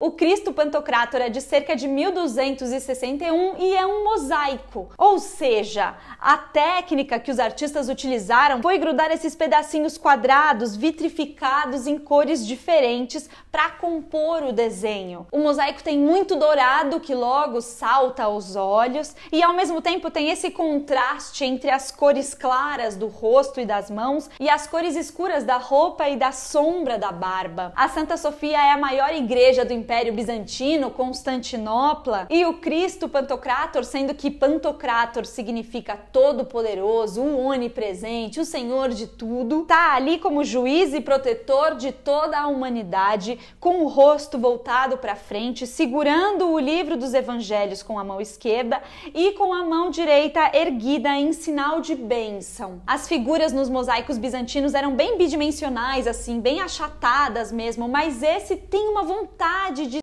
O Cristo Pantocrátor é de cerca de 1261 e é um mosaico. Ou seja, a técnica que os artistas utilizaram foi grudar esses pedacinhos quadrados, vitrificados em cores diferentes para compor o desenho. O mosaico tem muito dourado que logo salta aos olhos e ao mesmo tempo tem esse contraste entre as cores claras do rosto e das mãos e as cores escuras da roupa e da sombra da barba. A Santa Sofia é a maior igreja do Império Bizantino, Constantinopla, e o Cristo Pantocrator, sendo que Pantocrator significa todo-poderoso, o onipresente, o senhor de tudo, tá ali como juiz e protetor de toda a humanidade, com o rosto voltado para frente, segurando o livro dos evangelhos com a mão esquerda e com a mão direita erguida em sinal de bênção. As figuras nos mosaicos bizantinos eram bem bidimensionais, assim, bem achatadas mesmo, mas esse tem uma vontade